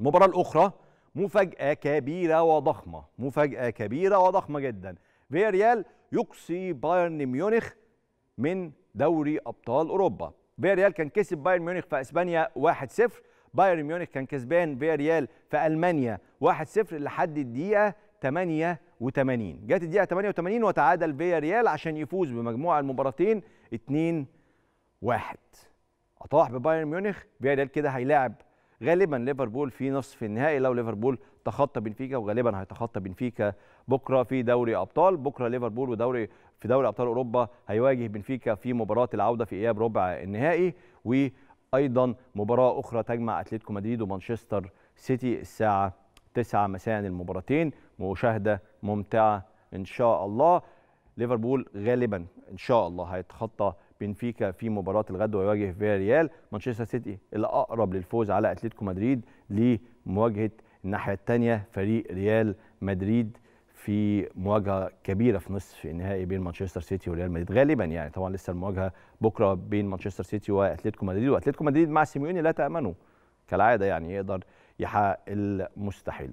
المباراة الأخرى مفاجأة كبيرة وضخمة مفاجأة كبيرة وضخمة جدا فياريال يقصي بايرن ميونخ من دوري أبطال أوروبا فياريال كان كسب بايرن ميونخ في أسبانيا 1-0 بايرن ميونخ كان كسبان فياريال في ألمانيا 1-0 لحد الدقيقة 88 جت الدقيقة 88 وتعادل فياريال عشان يفوز بمجموع المباراتين 2-1 أطاح ببايرن ميونخ فياريال كده هيلاعب غالبا ليفربول في نصف النهائي لو ليفربول تخطى بنفيكا وغالبا هيتخطى بنفيكا بكره في دوري ابطال بكره ليفربول ودوري في دوري ابطال اوروبا هيواجه بنفيكا في مباراه العوده في اياب ربع النهائي وايضا مباراه اخرى تجمع اتلتيكو مدريد ومانشستر سيتي الساعه 9 مساء المباراتين مشاهده ممتعه ان شاء الله ليفربول غالبا ان شاء الله هيتخطى بنفيكا في مباراه الغد ويواجه فيا ريال مانشستر سيتي الاقرب للفوز على اتلتيكو مدريد لمواجهه الناحيه الثانيه فريق ريال مدريد في مواجهه كبيره في نصف النهائي بين مانشستر سيتي وريال مدريد غالبا يعني طبعا لسه المواجهه بكره بين مانشستر سيتي واتلتيكو مدريد واتلتيكو مدريد مع سيميوني لا تامنه كالعاده يعني يقدر يحقق المستحيل